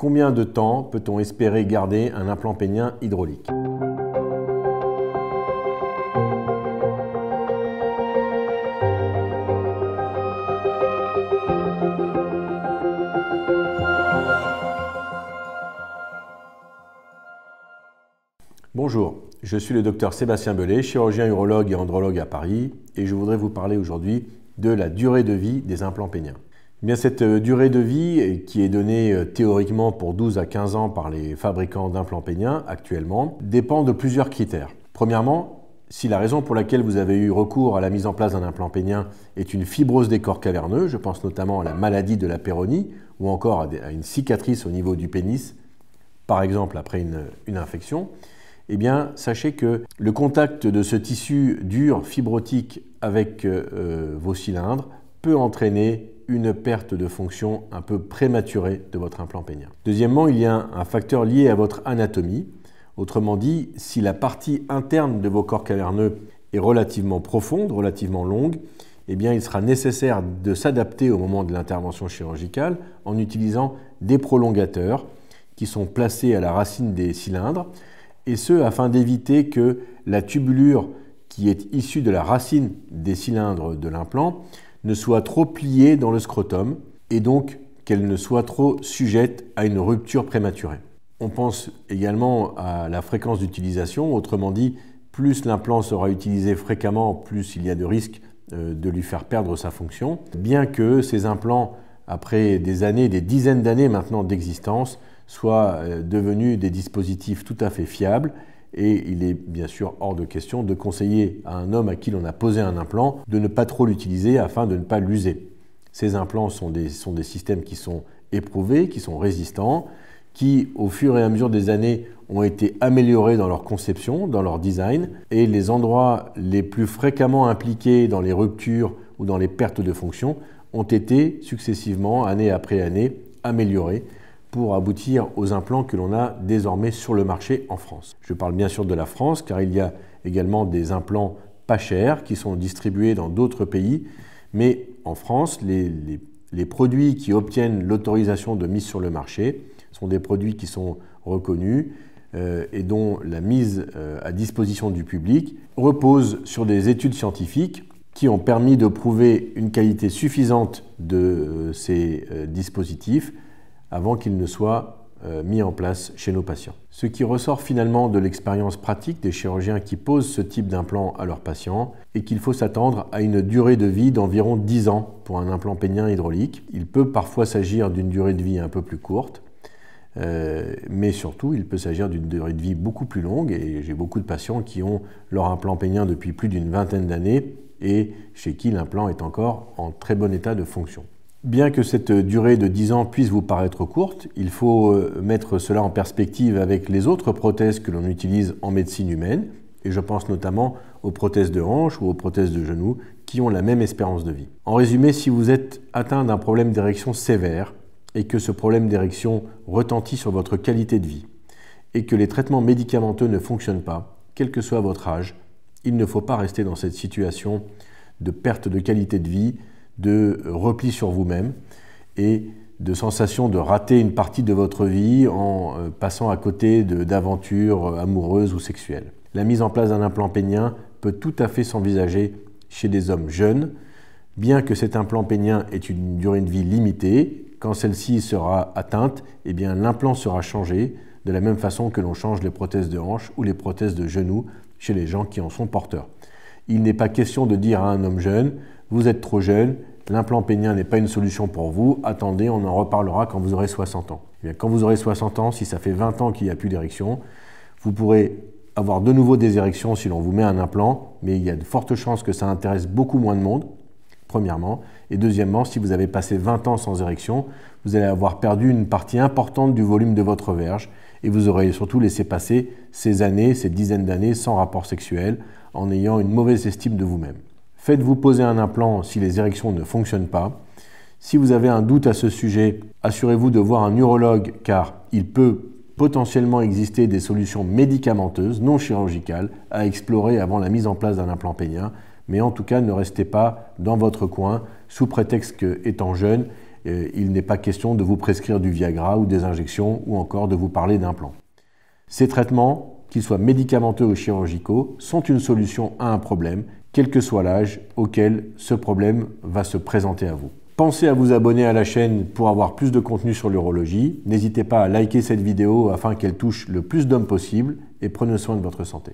Combien de temps peut-on espérer garder un implant pénien hydraulique Bonjour, je suis le docteur Sébastien Bellet, chirurgien urologue et andrologue à Paris, et je voudrais vous parler aujourd'hui de la durée de vie des implants péniens. Eh cette euh, durée de vie euh, qui est donnée euh, théoriquement pour 12 à 15 ans par les fabricants d'implants péniens actuellement dépend de plusieurs critères. Premièrement, si la raison pour laquelle vous avez eu recours à la mise en place d'un implant pénien est une fibrose des corps caverneux, je pense notamment à la maladie de la péronie ou encore à une cicatrice au niveau du pénis, par exemple après une, infection, eh bien, sachez que le contact de ce tissu dur fibrotique avec vos cylindres peut entraîner une perte de fonction un peu prématurée de votre implant pénien. Deuxièmement, il y a un facteur lié à votre anatomie. Autrement dit, si la partie interne de vos corps caverneux est relativement profonde, relativement longue, eh bien, il sera nécessaire de s'adapter au moment de l'intervention chirurgicale en utilisant des prolongateurs qui sont placés à la racine des cylindres, et ce afin d'éviter que la tubulure qui est issue de la racine des cylindres de l'implant ne soit trop pliée dans le scrotum et donc qu'elle ne soit trop sujette à une rupture prématurée. On pense également à la fréquence d'utilisation, autrement dit, plus l'implant sera utilisé fréquemment, plus il y a de risques euh, de lui faire perdre sa fonction, bien que ces implants, après des années, des dizaines d'années maintenant d'existence, soient euh, devenus des dispositifs tout à fait fiables et il est bien sûr hors de question de conseiller à un homme à qui l'on a posé un implant de ne pas trop l'utiliser afin de ne pas l'user. Ces implants sont des, systèmes qui sont éprouvés, qui sont résistants, qui au fur et à mesure des années ont été améliorés dans leur conception, dans leur design, et les endroits les plus fréquemment impliqués dans les ruptures ou dans les pertes de fonction ont été successivement, année après année, améliorés pour aboutir aux implants que l'on a désormais sur le marché en France. Je parle bien sûr de la France car il y a également des implants pas chers qui sont distribués dans d'autres pays, mais en France, les, produits qui obtiennent l'autorisation de mise sur le marché sont des produits qui sont reconnus euh, et dont la mise euh, à disposition du public repose sur des études scientifiques qui ont permis de prouver une qualité suffisante de euh, ces dispositifs avant qu'il ne soit euh, mis en place chez nos patients. Ce qui ressort finalement de l'expérience pratique des chirurgiens qui posent ce type d'implant à leurs patients est qu'il faut s'attendre à une durée de vie d'environ 10 ans pour un implant pénien hydraulique. Il peut parfois s'agir d'une durée de vie un peu plus courte, euh, mais surtout, il peut s'agir d'une durée de vie beaucoup plus longue et j'ai beaucoup de patients qui ont leur implant pénien depuis plus d'une vingtaine d'années et chez qui l'implant est encore en très bon état de fonction. Bien que cette durée de 10 ans puisse vous paraître courte, il faut euh, mettre cela en perspective avec les autres prothèses que l'on utilise en médecine humaine, et je pense notamment aux prothèses de hanche ou aux prothèses de genou qui ont la même espérance de vie. En résumé, si vous êtes atteint d'un problème d'érection sévère et que ce problème d'érection retentit sur votre qualité de vie et que les traitements médicamenteux ne fonctionnent pas, quel que soit votre âge, il ne faut pas rester dans cette situation de perte de qualité de vie de repli sur vous-même et de sensation de rater une partie de votre vie en euh, passant à côté d'aventures euh, amoureuses ou sexuelles. La mise en place d'un implant pénien peut tout à fait s'envisager chez des hommes jeunes, bien que cet implant pénien ait une durée de vie limitée. Quand celle-ci sera atteinte, eh bien l'implant sera changé de la même façon que l'on change les prothèses de hanche ou les prothèses de genoux chez les gens qui en sont porteurs. Il n'est pas question de dire à un homme jeune, vous êtes trop jeune, l'implant pénien n'est pas une solution pour vous, attendez, on en reparlera quand vous aurez 60 ans. Eh quand vous aurez 60 ans, si ça fait 20 ans qu'il n'y a plus d'érection, vous pourrez avoir de nouveau des érections si l'on vous met un implant, mais il y a de fortes chances que ça intéresse beaucoup moins de monde, premièrement. Et deuxièmement, si vous avez passé 20 ans sans érection, vous allez avoir perdu une partie importante du volume de votre verge et vous aurez surtout laissé passer ces années, ces dizaines d'années sans rapport sexuel en ayant une mauvaise estime de vous-même. Faites-vous poser un implant si les érections ne fonctionnent pas. Si vous avez un doute à ce sujet, assurez-vous de voir un urologue car il peut potentiellement exister des solutions médicamenteuses non chirurgicales à explorer avant la mise en place d'un implant pénien mais en tout cas ne restez pas dans votre coin sous prétexte que, étant jeune, euh, il n'est pas question de vous prescrire du Viagra ou des injections ou encore de vous parler d'implants. Ces traitements, qu'ils soient médicamenteux ou chirurgicaux, sont une solution à un problème, quel que soit l'âge auquel ce problème va se présenter à vous. Pensez à vous abonner à la chaîne pour avoir plus de contenu sur l'urologie. N'hésitez pas à liker cette vidéo afin qu'elle touche le plus d'hommes possible et prenez soin de votre santé.